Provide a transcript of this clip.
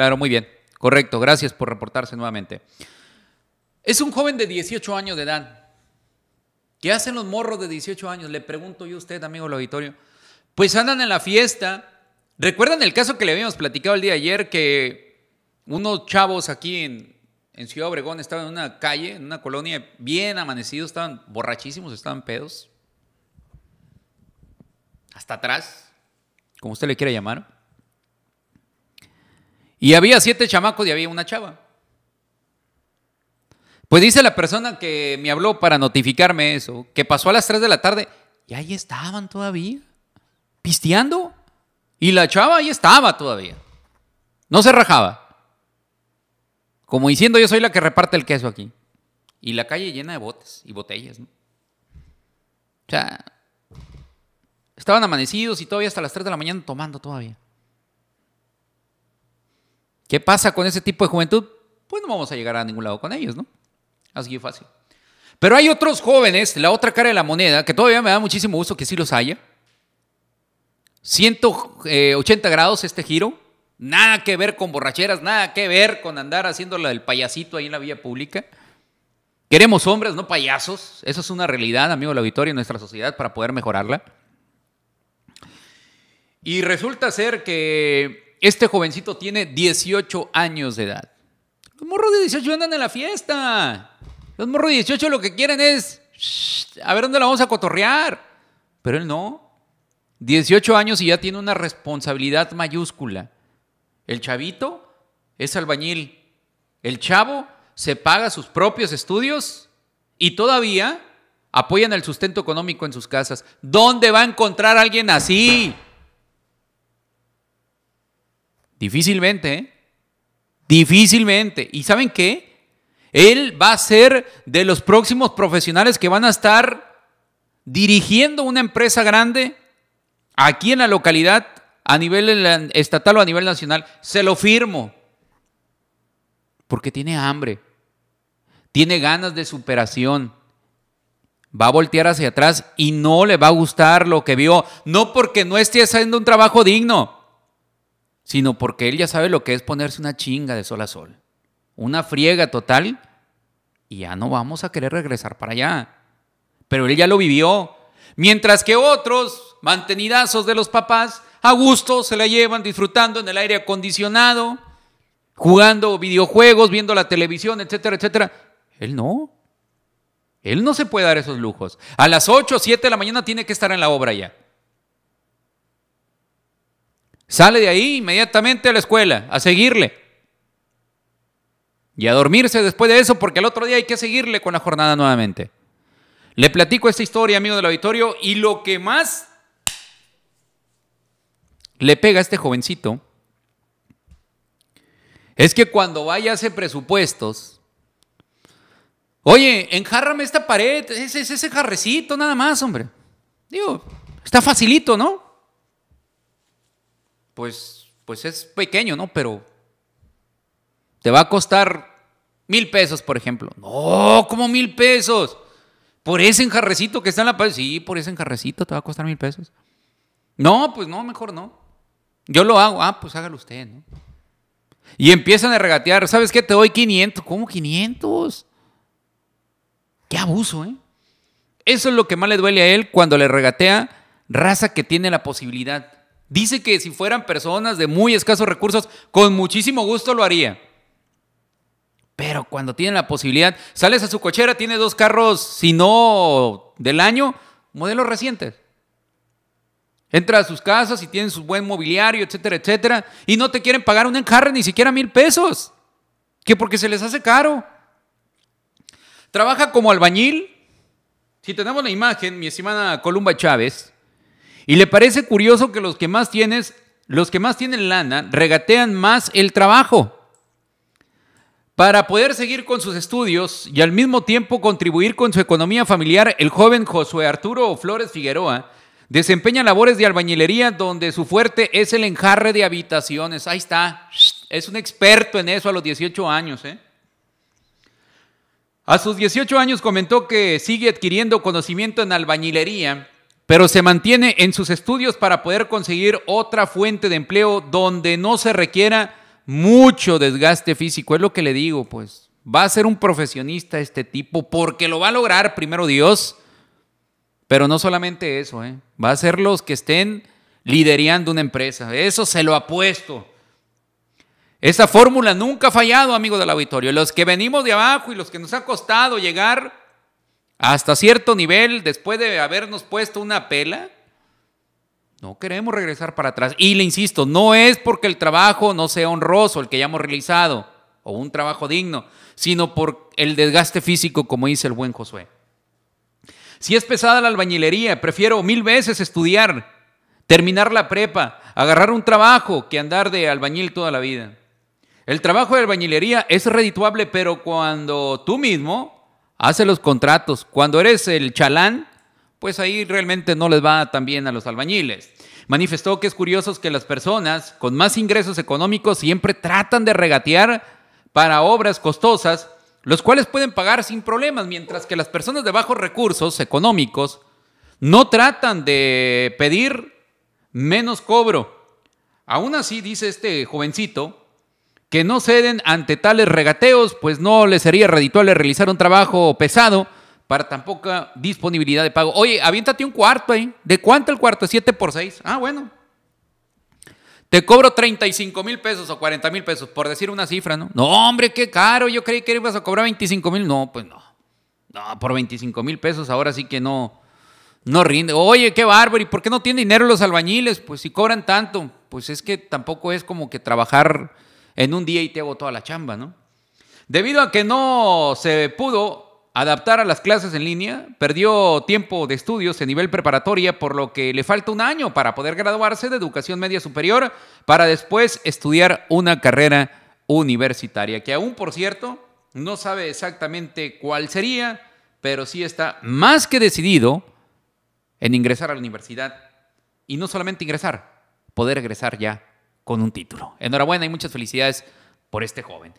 Claro, muy bien. Correcto, gracias por reportarse nuevamente. Es un joven de 18 años de edad. ¿Qué hacen los morros de 18 años? Le pregunto yo a usted, amigo del auditorio. Pues andan en la fiesta. ¿Recuerdan el caso que le habíamos platicado el día de ayer que unos chavos aquí en, en Ciudad Obregón estaban en una calle, en una colonia, bien amanecidos, estaban borrachísimos, estaban pedos? Hasta atrás, como usted le quiera llamar. Y había siete chamacos y había una chava. Pues dice la persona que me habló para notificarme eso, que pasó a las 3 de la tarde y ahí estaban todavía, pisteando. Y la chava ahí estaba todavía. No se rajaba. Como diciendo, yo soy la que reparte el queso aquí. Y la calle llena de botes y botellas. O sea, estaban amanecidos y todavía hasta las 3 de la mañana tomando todavía. ¿Qué pasa con ese tipo de juventud? Pues no vamos a llegar a ningún lado con ellos, ¿no? Así de fácil. Pero hay otros jóvenes, la otra cara de la moneda, que todavía me da muchísimo gusto que sí los haya. 180 eh, grados este giro. Nada que ver con borracheras, nada que ver con andar haciéndola del payasito ahí en la vía pública. Queremos hombres, no payasos. Esa es una realidad, amigo la victoria en nuestra sociedad para poder mejorarla. Y resulta ser que este jovencito tiene 18 años de edad. Los morros de 18 andan en la fiesta. Los morros de 18 lo que quieren es, a ver dónde la vamos a cotorrear. Pero él no. 18 años y ya tiene una responsabilidad mayúscula. El chavito es albañil. El chavo se paga sus propios estudios y todavía apoyan el sustento económico en sus casas. ¿Dónde va a encontrar alguien así? Difícilmente, ¿eh? Difícilmente. ¿Y saben qué? Él va a ser de los próximos profesionales que van a estar dirigiendo una empresa grande aquí en la localidad, a nivel estatal o a nivel nacional. Se lo firmo. Porque tiene hambre, tiene ganas de superación. Va a voltear hacia atrás y no le va a gustar lo que vio. No porque no esté haciendo un trabajo digno sino porque él ya sabe lo que es ponerse una chinga de sol a sol, una friega total, y ya no vamos a querer regresar para allá. Pero él ya lo vivió, mientras que otros, mantenidazos de los papás, a gusto se la llevan disfrutando en el aire acondicionado, jugando videojuegos, viendo la televisión, etcétera, etcétera. Él no. Él no se puede dar esos lujos. A las 8 o 7 de la mañana tiene que estar en la obra ya. Sale de ahí inmediatamente a la escuela, a seguirle. Y a dormirse después de eso, porque el otro día hay que seguirle con la jornada nuevamente. Le platico esta historia, amigo del auditorio, y lo que más le pega a este jovencito es que cuando vaya a hacer presupuestos, oye, enjárrame esta pared, es ese jarrecito nada más, hombre. Digo, está facilito, ¿no? Pues, pues, es pequeño, ¿no? Pero te va a costar mil pesos, por ejemplo. No, como mil pesos. Por ese enjarrecito que está en la pared. Sí, por ese enjarrecito te va a costar mil pesos. No, pues no, mejor no. Yo lo hago. Ah, pues hágalo usted, ¿no? Y empiezan a regatear. ¿Sabes qué? Te doy 500. ¿Cómo 500? Qué abuso, ¿eh? Eso es lo que más le duele a él cuando le regatea raza que tiene la posibilidad. Dice que si fueran personas de muy escasos recursos, con muchísimo gusto lo haría. Pero cuando tienen la posibilidad, sales a su cochera, tiene dos carros, si no del año, modelos recientes. Entra a sus casas y tienen su buen mobiliario, etcétera, etcétera. Y no te quieren pagar un enjarre ni siquiera mil pesos. Que porque se les hace caro. Trabaja como albañil. Si tenemos la imagen, mi estimada Columba Chávez, y le parece curioso que los que más los que más tienen lana, regatean más el trabajo para poder seguir con sus estudios y al mismo tiempo contribuir con su economía familiar, el joven Josué Arturo Flores Figueroa desempeña labores de albañilería donde su fuerte es el enjarre de habitaciones. Ahí está, es un experto en eso a los 18 años. ¿eh? A sus 18 años comentó que sigue adquiriendo conocimiento en albañilería pero se mantiene en sus estudios para poder conseguir otra fuente de empleo donde no se requiera mucho desgaste físico. Es lo que le digo, pues. Va a ser un profesionista este tipo porque lo va a lograr primero Dios. Pero no solamente eso, ¿eh? va a ser los que estén liderando una empresa. Eso se lo apuesto. Esa fórmula nunca ha fallado, amigo del auditorio. Los que venimos de abajo y los que nos ha costado llegar, hasta cierto nivel, después de habernos puesto una pela, no queremos regresar para atrás. Y le insisto, no es porque el trabajo no sea honroso, el que hayamos realizado, o un trabajo digno, sino por el desgaste físico, como dice el buen Josué. Si es pesada la albañilería, prefiero mil veces estudiar, terminar la prepa, agarrar un trabajo que andar de albañil toda la vida. El trabajo de albañilería es redituable, pero cuando tú mismo hace los contratos. Cuando eres el chalán, pues ahí realmente no les va tan bien a los albañiles. Manifestó que es curioso que las personas con más ingresos económicos siempre tratan de regatear para obras costosas, los cuales pueden pagar sin problemas, mientras que las personas de bajos recursos económicos no tratan de pedir menos cobro. Aún así, dice este jovencito, que no ceden ante tales regateos, pues no les sería redituable realizar un trabajo pesado para tan poca disponibilidad de pago. Oye, aviéntate un cuarto ahí. ¿De cuánto el cuarto? 7 por 6. Ah, bueno. Te cobro 35 mil pesos o 40 mil pesos, por decir una cifra, ¿no? No, hombre, qué caro. Yo creí que ibas a cobrar 25 mil. No, pues no. No, por 25 mil pesos ahora sí que no, no rinde. Oye, qué bárbaro. ¿Y por qué no tienen dinero los albañiles? Pues si cobran tanto, pues es que tampoco es como que trabajar en un día y te hago toda la chamba, ¿no? Debido a que no se pudo adaptar a las clases en línea, perdió tiempo de estudios en nivel preparatoria, por lo que le falta un año para poder graduarse de educación media superior para después estudiar una carrera universitaria, que aún, por cierto, no sabe exactamente cuál sería, pero sí está más que decidido en ingresar a la universidad y no solamente ingresar, poder egresar ya con un título. Enhorabuena y muchas felicidades por este joven.